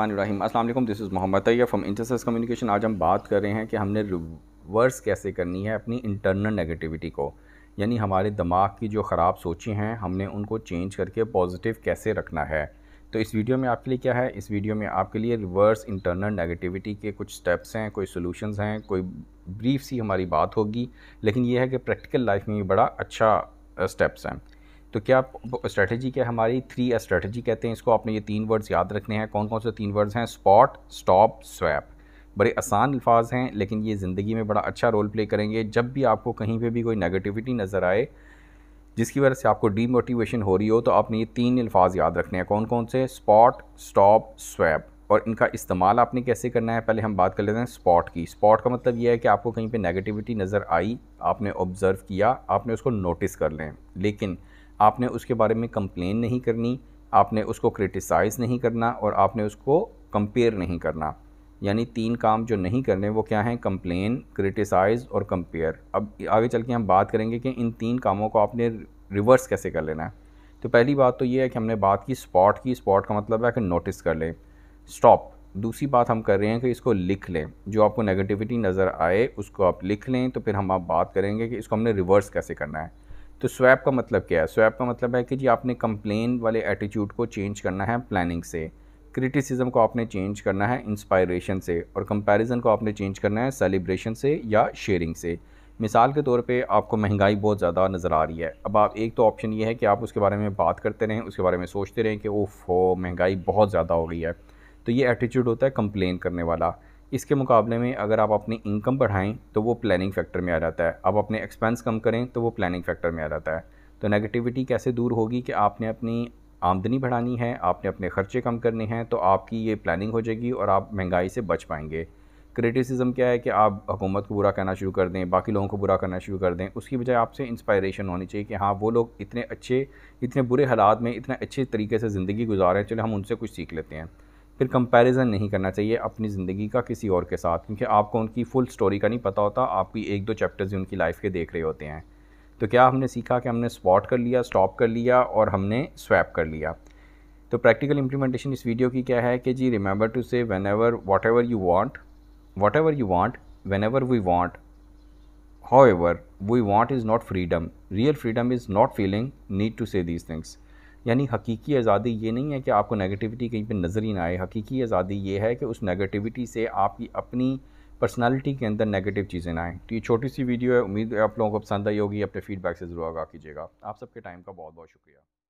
रहीम अस्सलाम this is Mohammad Tayyab from intersys communication आज हम बात कर रहे हैं कि हमने रिवर्स कैसे करनी है अपनी इंटरनल नेगेटिविटी को यानी हमारे दिमाग की जो ख़राब सोचें हैं हमने उनको चेंज करके पॉजिटिव कैसे रखना है तो इस वीडियो में आपके लिए क्या है इस वीडियो में आपके लिए रिवर्स इंटरनल नेगेटिविटी के कुछ स्टेप्स हैं कोई सोलूशनस हैं कोई ब्रीफ सी हमारी बात होगी लेकिन यह है कि प्रैक्टिकल लाइफ में भी बड़ा अच्छा स्टेप्स हैं तो क्या स्ट्रेटजी क्या हमारी थ्री स्ट्रेटजी कहते हैं इसको आपने ये तीन वर्ड्स याद रखने हैं कौन कौन से तीन वर्ड्स हैं स्पॉट स्टॉप स्वैप बड़े आसान अल्फाज हैं लेकिन ये ज़िंदगी में बड़ा अच्छा रोल प्ले करेंगे जब भी आपको कहीं पे भी कोई नेगेटिविटी नज़र आए जिसकी वजह से आपको डीमोटिवेशन हो रही हो तो आपने ये तीन अल्फाज याद रखने हैं कौन कौन से स्पॉट स्टॉप स्वैप और इनका इस्तेमाल आपने कैसे करना है पहले हम बात कर लेते हैं स्पॉट की स्पॉट का मतलब यह है कि आपको कहीं पे नेगेटिविटी नज़र आई आपने ऑब्ज़र्व किया आपने उसको नोटिस कर लें लेकिन आपने उसके बारे में कंप्लेन नहीं करनी आपने उसको क्रिटिसाइज़ नहीं करना और आपने उसको कंपेयर नहीं करना यानी तीन काम जो नहीं करने वो क्या हैं कंप्लेन क्रिटिसाइज़ और कंपेयर अब आगे चल के हम बात करेंगे कि इन तीन कामों को आपने रिवर्स कैसे कर लेना है तो पहली बात तो ये है कि हमने बात की स्पॉट की स्पॉट का मतलब है कि नोटिस कर लें स्टॉप दूसरी बात हम कर रहे हैं कि इसको लिख लें जो आपको नेगेटिविटी नज़र आए उसको आप लिख लें तो फिर हम आप बात करेंगे कि इसको हमने रिवर्स कैसे करना है तो स्वैप का मतलब क्या है स्वैप का मतलब है कि जी आपने कंप्लेन वाले एटीट्यूड को चेंज करना है प्लानिंग से क्रिटिसिज्म को आपने चेंज करना है इंस्पायरेशन से और कंपैरिजन को आपने चेंज करना है सेलिब्रेशन से या शेयरिंग से मिसाल के तौर पे आपको महंगाई बहुत ज़्यादा नज़र आ रही है अब आप एक तो ऑप्शन ये है कि आप उसके बारे में बात करते रहें उसके बारे में सोचते रहें कि ओफ हो महंगाई बहुत ज़्यादा हो गई है तो ये एटीट्यूड होता है कंप्लेन करने वाला इसके मुकाबले में अगर आप अपनी इनकम बढ़ाएं तो वो प्लानिंग फैक्टर में आ जाता है आप अपने एक्सपेंस कम करें तो वो प्लानिंग फैक्टर में आ जाता है तो नेगेटिविटी कैसे दूर होगी कि आपने अपनी आमदनी बढ़ानी है आपने अपने खर्चे कम करने हैं तो आपकी ये प्लानिंग हो जाएगी और आप महंगाई से बच पाएंगे क्रिटिसिज्म क्या है कि आप हुकूमत को बुरा करना शुरू कर दें बाकी लोगों को बुरा करना शुरू कर दें उसकी बजाय आपसे इंस्पायरेशन होनी चाहिए कि हाँ वो लोग इतने अच्छे इतने बुरे हालात में इतने अच्छे तरीके से ज़िंदगी गुजार रहे हैं चलो हम उनसे कुछ सीख लेते हैं फिर कंपैरिजन नहीं करना चाहिए अपनी ज़िंदगी का किसी और के साथ क्योंकि आपको उनकी फुल स्टोरी का नहीं पता होता आपकी एक दो चैप्टर्स ही उनकी लाइफ के देख रहे होते हैं तो क्या हमने सीखा कि हमने स्पॉट कर लिया स्टॉप कर लिया और हमने स्वैप कर लिया तो प्रैक्टिकल इम्प्लीमेंटेशन इस वीडियो की क्या है कि जी remember to say whenever whatever you want whatever you want whenever we want however we want is not freedom real freedom is not feeling need to say these things यानी हकीकी आज़ादी ये नहीं है कि आपको negativity कहीं पे नज़र ही ना आए हकीकी आज़ादी ये है कि उस नेगेटिविटी से आपकी अपनी पर्सनालिटी के अंदर नेगेटिव चीज़ें ना आएँ तो ये छोटी सी वीडियो है उम्मीद है आप लोगों को पसंद आई होगी अपने फीडबैक से ज़रूर आगा कीजिएगा आप सबके टाइम का बहुत बहुत शुक्रिया